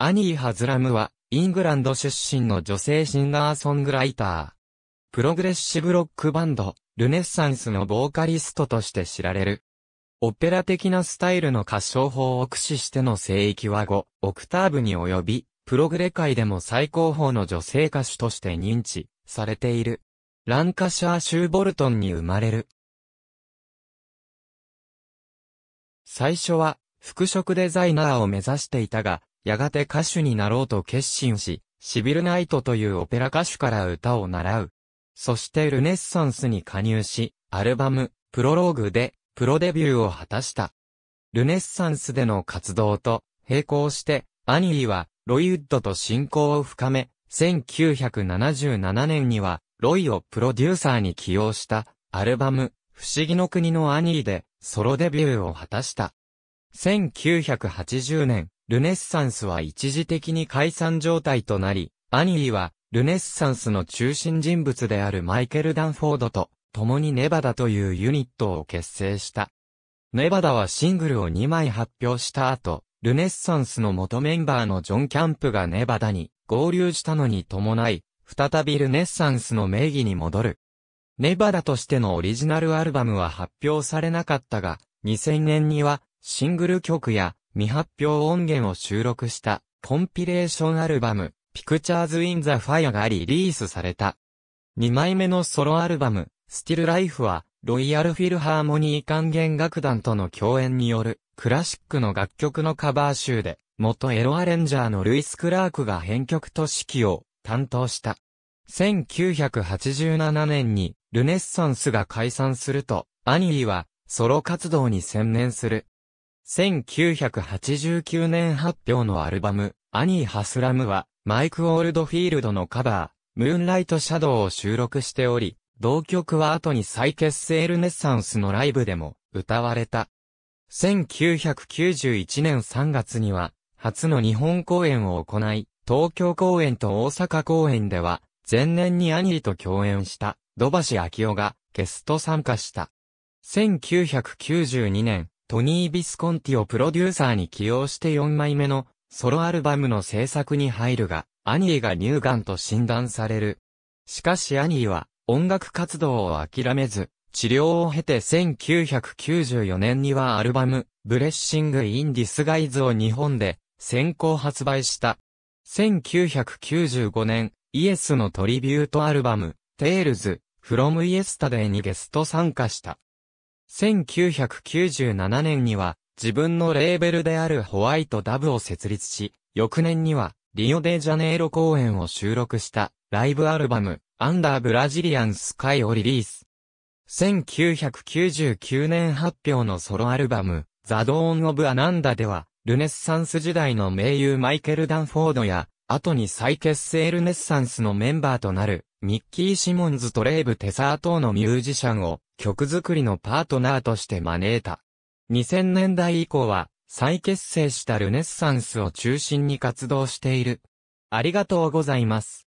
アニー・ハズラムは、イングランド出身の女性シンガーソングライター。プログレッシブロックバンド、ルネッサンスのボーカリストとして知られる。オペラ的なスタイルの歌唱法を駆使しての聖域は5、オクターブに及び、プログレ界でも最高峰の女性歌手として認知されている。ランカシャー州ボルトンに生まれる。最初は、服飾デザイナーを目指していたが、やがて歌手になろうと決心し、シビルナイトというオペラ歌手から歌を習う。そしてルネッサンスに加入し、アルバム、プロローグで、プロデビューを果たした。ルネッサンスでの活動と、並行して、アニーは、ロイウッドと親交を深め、1977年には、ロイをプロデューサーに起用した、アルバム、不思議の国のアニーで、ソロデビューを果たした。1980年、ルネッサンスは一時的に解散状態となり、アニーは、ルネッサンスの中心人物であるマイケル・ダンフォードと、共にネバダというユニットを結成した。ネバダはシングルを2枚発表した後、ルネッサンスの元メンバーのジョン・キャンプがネバダに合流したのに伴い、再びルネッサンスの名義に戻る。ネバダとしてのオリジナルアルバムは発表されなかったが、2000年にはシングル曲や未発表音源を収録したコンピレーションアルバム Pictures in the Fire がリリースされた。2枚目のソロアルバム Still Life はロイヤルフィルハーモニー管弦楽団との共演によるクラシックの楽曲のカバー集で元エロアレンジャーのルイス・クラークが編曲と指揮を担当した。1987年にルネッサンスが解散すると、アニーはソロ活動に専念する。1989年発表のアルバム、アニー・ハスラムは、マイク・オールドフィールドのカバー、ムーンライト・シャドウを収録しており、同曲は後に再結成ルネッサンスのライブでも歌われた。1991年3月には、初の日本公演を行い、東京公演と大阪公演では、前年にアニーと共演した、土橋昭夫がゲスト参加した。1992年、トニー・ビスコンティをプロデューサーに起用して4枚目のソロアルバムの制作に入るが、アニーが乳がんと診断される。しかしアニーは音楽活動を諦めず、治療を経て1994年にはアルバム、ブレッシング・イン・ディスガイズを日本で先行発売した。1995年、イエスのトリビュートアルバム、テールズ、フロムイエスタデーにゲスト参加した。1997年には自分のレーベルであるホワイトダブを設立し、翌年にはリオデジャネイロ公演を収録したライブアルバムアンダーブラジリアンスカイをリリース。1999年発表のソロアルバムザ・ドーン・オブ・アナンダではルネッサンス時代の名優マイケル・ダンフォードや後に再結成ルネッサンスのメンバーとなるミッキー・シモンズとレイブ・テサー等のミュージシャンを曲作りのパートナーとして招いた。2000年代以降は、再結成したルネッサンスを中心に活動している。ありがとうございます。